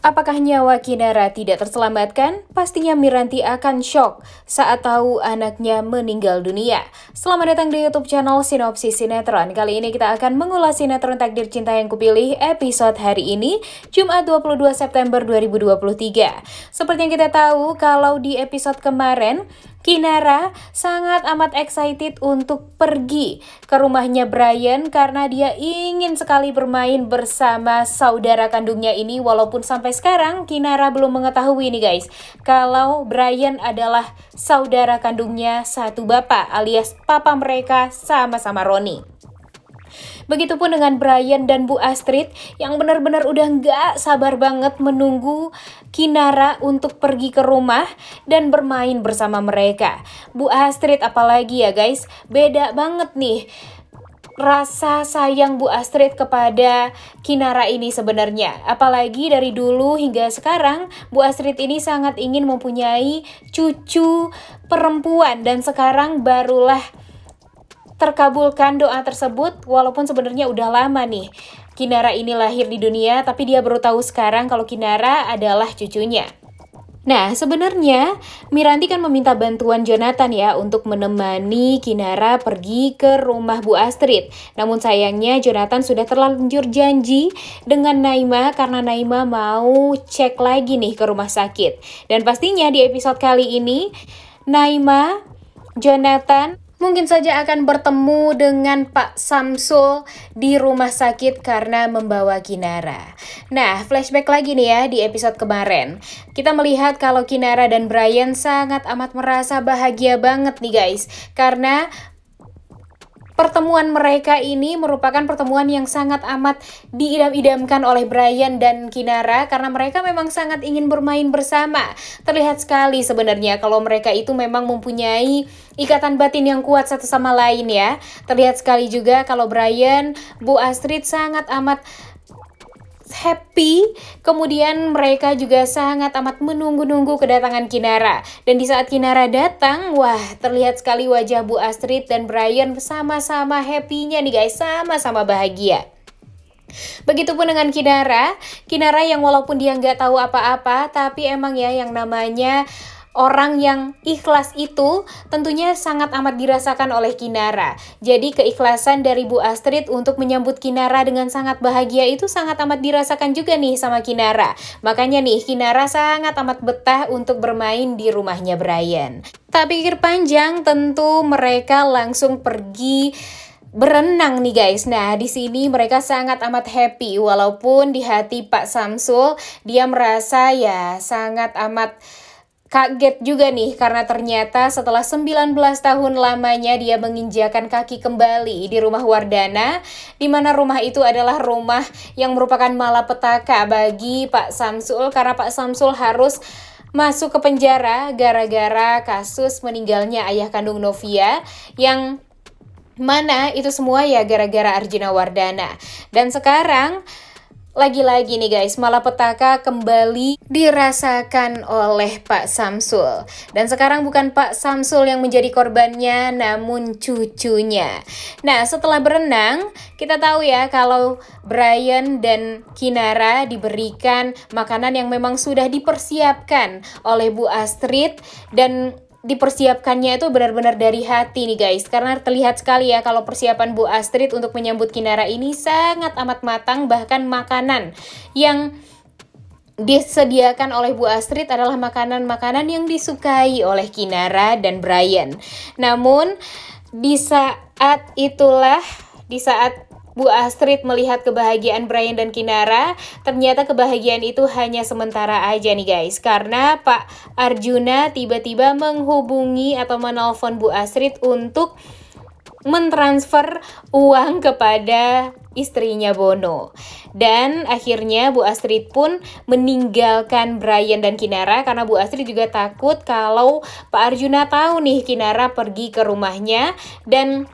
Apakah nyawa Kinara tidak terselamatkan? Pastinya Miranti akan shock saat tahu anaknya meninggal dunia. Selamat datang di YouTube channel Sinopsis Sinetron. Kali ini kita akan mengulas sinetron Takdir Cinta yang Kupilih episode hari ini, Jumat 22 September 2023. Seperti yang kita tahu, kalau di episode kemarin, Kinara sangat amat excited untuk pergi ke rumahnya Brian karena dia ingin sekali bermain bersama saudara kandungnya ini walaupun sampai sampai sekarang Kinara belum mengetahui nih guys kalau Brian adalah saudara kandungnya satu bapak alias papa mereka sama-sama Roni. Begitupun dengan Brian dan Bu Astrid yang benar-benar udah nggak sabar banget menunggu Kinara untuk pergi ke rumah dan bermain bersama mereka. Bu Astrid apalagi ya guys, beda banget nih rasa sayang Bu Astrid kepada Kinara ini sebenarnya. Apalagi dari dulu hingga sekarang Bu Astrid ini sangat ingin mempunyai cucu perempuan dan sekarang barulah terkabulkan doa tersebut walaupun sebenarnya udah lama nih. Kinara ini lahir di dunia tapi dia baru tahu sekarang kalau Kinara adalah cucunya. Nah, sebenarnya Miranti kan meminta bantuan Jonathan ya untuk menemani Kinara pergi ke rumah Bu Astrid. Namun sayangnya Jonathan sudah terlanjur janji dengan Naima karena Naima mau cek lagi nih ke rumah sakit. Dan pastinya di episode kali ini Naima, Jonathan, mungkin saja akan bertemu dengan Pak Samsul di rumah sakit karena membawa Kinara. Nah, flashback lagi nih ya di episode kemarin. Kita melihat kalau Kinara dan Brian sangat amat merasa bahagia banget nih guys, karena pertemuan mereka ini merupakan pertemuan yang sangat amat diidam-idamkan oleh Brian dan Kinara karena mereka memang sangat ingin bermain bersama. Terlihat sekali sebenarnya kalau mereka itu memang mempunyai ikatan batin yang kuat satu sama lain ya. Terlihat sekali juga kalau Brian, Bu Astrid sangat amat happy. Kemudian mereka juga sangat amat menunggu-nunggu kedatangan Kinara. Dan di saat Kinara datang, wah terlihat sekali wajah Bu Astrid dan Brian sama-sama happy-nya nih guys, sama-sama bahagia. Begitupun dengan Kinara, Kinara yang walaupun dia nggak tahu apa-apa, tapi emang ya yang namanya orang yang ikhlas itu tentunya sangat amat dirasakan oleh Kinara. Jadi keikhlasan dari Bu Astrid untuk menyambut Kinara dengan sangat bahagia itu sangat amat dirasakan juga nih sama Kinara. Makanya nih Kinara sangat amat betah untuk bermain di rumahnya Brian. Tak pikir panjang tentu mereka langsung pergi berenang nih guys. Nah, di sini mereka sangat amat happy walaupun di hati Pak Samsul dia merasa ya sangat amat Kaget juga nih karena ternyata setelah 19 tahun lamanya dia menginjakan kaki kembali di rumah Wardana di mana rumah itu adalah rumah yang merupakan malapetaka bagi Pak Samsul karena Pak Samsul harus masuk ke penjara gara-gara kasus meninggalnya ayah kandung Novia yang mana itu semua ya gara-gara Arjuna Wardana. Dan sekarang lagi-lagi nih guys, malapetaka kembali dirasakan oleh Pak Samsul. Dan sekarang bukan Pak Samsul yang menjadi korbannya, namun cucunya. Nah, setelah berenang, kita tahu ya kalau Brian dan Kinara diberikan makanan yang memang sudah dipersiapkan oleh Bu Astrid. Dan dipersiapkannya itu benar-benar dari hati nih guys karena terlihat sekali ya kalau persiapan Bu Astrid untuk menyambut Kinara ini sangat amat matang bahkan makanan yang disediakan oleh Bu Astrid adalah makanan-makanan yang disukai oleh Kinara dan Brian. Namun di saat itulah di saat Bu Astrid melihat kebahagiaan Brian dan Kinara, ternyata kebahagiaan itu hanya sementara aja nih guys. Karena Pak Arjuna tiba-tiba menghubungi atau menelpon Bu Astrid untuk mentransfer uang kepada istrinya Bono. Dan akhirnya Bu Astrid pun meninggalkan Brian dan Kinara karena Bu Astrid juga takut kalau Pak Arjuna tahu nih Kinara pergi ke rumahnya dan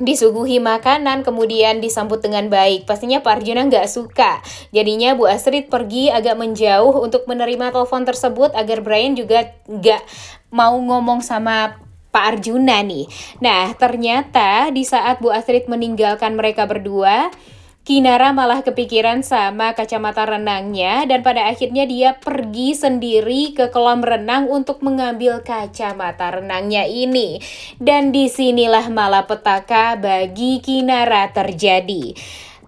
disuguhi makanan kemudian disambut dengan baik. Pastinya Pak Arjuna nggak suka. Jadinya Bu Astrid pergi agak menjauh untuk menerima telepon tersebut agar Brian juga nggak mau ngomong sama Pak Arjuna nih. Nah, ternyata di saat Bu Astrid meninggalkan mereka berdua, Kinara malah kepikiran sama kacamata renangnya dan pada akhirnya dia pergi sendiri ke kolam renang untuk mengambil kacamata renangnya ini. Dan disinilah malapetaka bagi Kinara terjadi.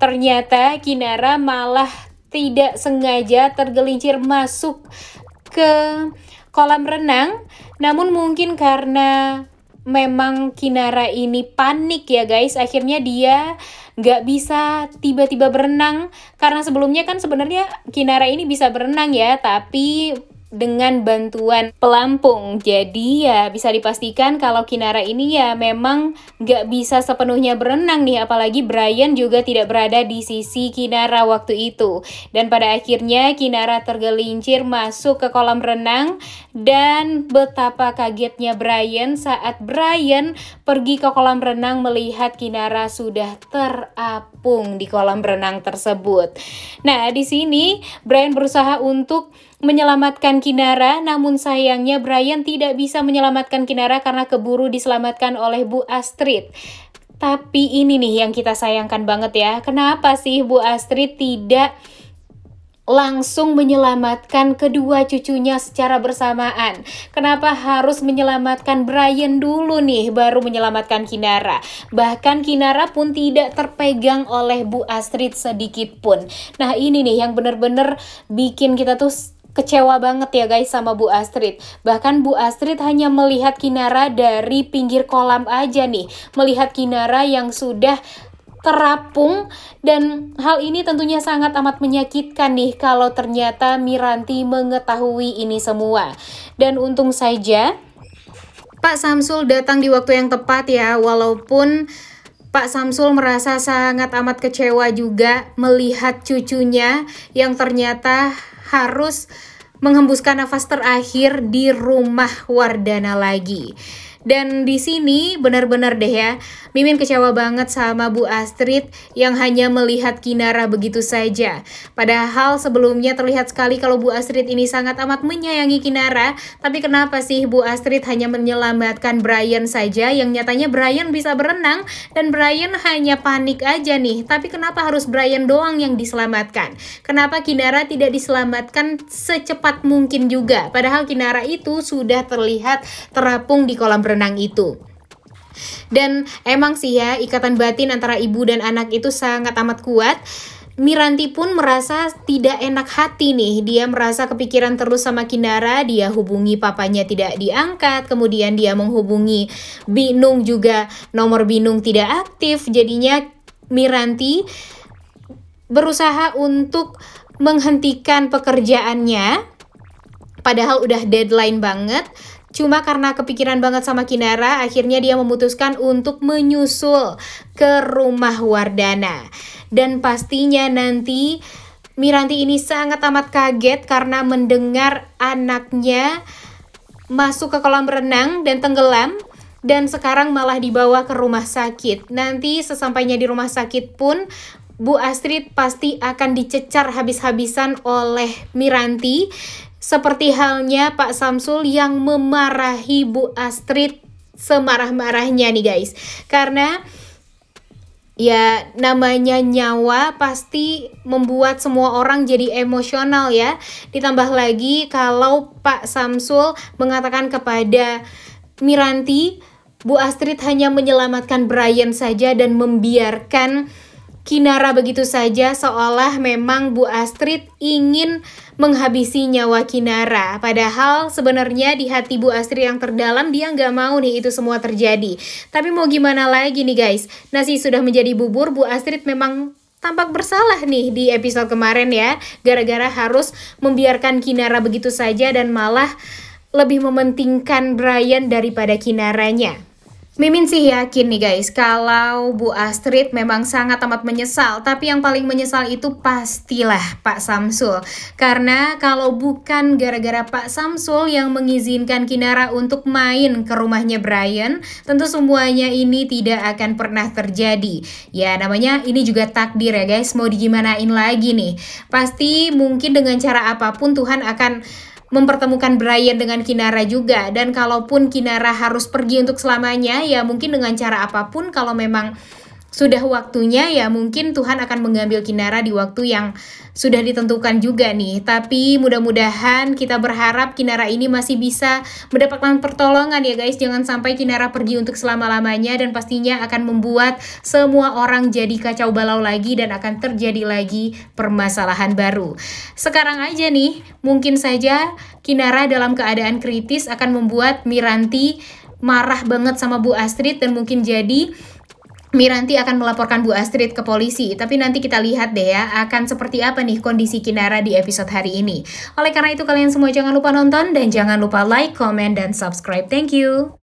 Ternyata Kinara malah tidak sengaja tergelincir masuk ke kolam renang, namun mungkin karena memang Kinara ini panik ya guys akhirnya dia nggak bisa tiba-tiba berenang karena sebelumnya kan sebenarnya Kinara ini bisa berenang ya tapi dengan bantuan pelampung. Jadi ya bisa dipastikan kalau Kinara ini ya memang nggak bisa sepenuhnya berenang nih, apalagi Brian juga tidak berada di sisi Kinara waktu itu. Dan pada akhirnya Kinara tergelincir masuk ke kolam renang dan betapa kagetnya Brian saat Brian pergi ke kolam renang melihat Kinara sudah terapung di kolam renang tersebut. Nah di sini Brian berusaha untuk menyelamatkan Kinara, namun sayangnya Brian tidak bisa menyelamatkan Kinara karena keburu diselamatkan oleh Bu Astrid. Tapi ini nih yang kita sayangkan banget ya. Kenapa sih Bu Astrid tidak langsung menyelamatkan kedua cucunya secara bersamaan. Kenapa harus menyelamatkan Brian dulu nih baru menyelamatkan Kinara? Bahkan Kinara pun tidak terpegang oleh Bu Astrid sedikit pun. Nah, ini nih yang bener-bener bikin kita tuh kecewa banget ya guys sama Bu Astrid. Bahkan Bu Astrid hanya melihat Kinara dari pinggir kolam aja nih. Melihat Kinara yang sudah terapung dan hal ini tentunya sangat amat menyakitkan nih kalau ternyata Miranti mengetahui ini semua. Dan untung saja Pak Samsul datang di waktu yang tepat ya walaupun Pak Samsul merasa sangat amat kecewa juga melihat cucunya yang ternyata harus menghembuskan nafas terakhir di rumah Wardana lagi. Dan di sini benar-benar deh ya, Mimin kecewa banget sama Bu Astrid yang hanya melihat Kinara begitu saja. Padahal sebelumnya terlihat sekali kalau Bu Astrid ini sangat amat menyayangi Kinara, tapi kenapa sih Bu Astrid hanya menyelamatkan Brian saja yang nyatanya Brian bisa berenang dan Brian hanya panik aja nih. Tapi kenapa harus Brian doang yang diselamatkan? Kenapa Kinara tidak diselamatkan secepat mungkin juga? Padahal Kinara itu sudah terlihat terapung di kolam berenang berenang itu. Dan emang sih ya, ikatan batin antara ibu dan anak itu sangat amat kuat. Miranti pun merasa tidak enak hati nih. Dia merasa kepikiran terus sama Kinara. Dia hubungi papanya tidak diangkat. Kemudian dia menghubungi Binung juga nomor Binung tidak aktif. Jadinya Miranti berusaha untuk menghentikan pekerjaannya. Padahal udah deadline banget, Cuma karena kepikiran banget sama Kinara, akhirnya dia memutuskan untuk menyusul ke rumah Wardana. Dan pastinya nanti Miranti ini sangat amat kaget karena mendengar anaknya masuk ke kolam renang dan tenggelam dan sekarang malah dibawa ke rumah sakit. Nanti sesampainya di rumah sakit pun Bu Astrid pasti akan dicecar habis-habisan oleh Miranti seperti halnya Pak Samsul yang memarahi Bu Astrid semarah-marahnya nih guys. Karena ya namanya nyawa pasti membuat semua orang jadi emosional ya. Ditambah lagi kalau Pak Samsul mengatakan kepada Miranti, Bu Astrid hanya menyelamatkan Brian saja dan membiarkan Kinara begitu saja seolah memang Bu Astrid ingin menghabisi nyawa Kinara. Padahal sebenarnya di hati Bu Astrid yang terdalam dia nggak mau nih itu semua terjadi. Tapi mau gimana lagi nih guys, nasi sudah menjadi bubur, Bu Astrid memang tampak bersalah nih di episode kemarin ya. Gara-gara harus membiarkan Kinara begitu saja dan malah lebih mementingkan Brian daripada Kinaranya. Mimin sih yakin nih guys, kalau Bu Astrid memang sangat amat menyesal, tapi yang paling menyesal itu pastilah Pak Samsul. Karena kalau bukan gara-gara Pak Samsul yang mengizinkan Kinara untuk main ke rumahnya Brian, tentu semuanya ini tidak akan pernah terjadi. Ya namanya ini juga takdir ya guys, mau digimanain lagi nih. Pasti mungkin dengan cara apapun Tuhan akan mempertemukan Brian dengan Kinara juga dan kalaupun Kinara harus pergi untuk selamanya ya mungkin dengan cara apapun kalau memang sudah waktunya ya mungkin Tuhan akan mengambil Kinara di waktu yang sudah ditentukan juga nih. Tapi mudah-mudahan kita berharap Kinara ini masih bisa mendapatkan pertolongan ya guys. Jangan sampai Kinara pergi untuk selama-lamanya dan pastinya akan membuat semua orang jadi kacau balau lagi dan akan terjadi lagi permasalahan baru. Sekarang aja nih, mungkin saja Kinara dalam keadaan kritis akan membuat Miranti marah banget sama Bu Astrid dan mungkin jadi Miranti akan melaporkan Bu Astrid ke polisi, tapi nanti kita lihat deh ya akan seperti apa nih kondisi Kinara di episode hari ini. Oleh karena itu kalian semua jangan lupa nonton dan jangan lupa like, comment, dan subscribe. Thank you!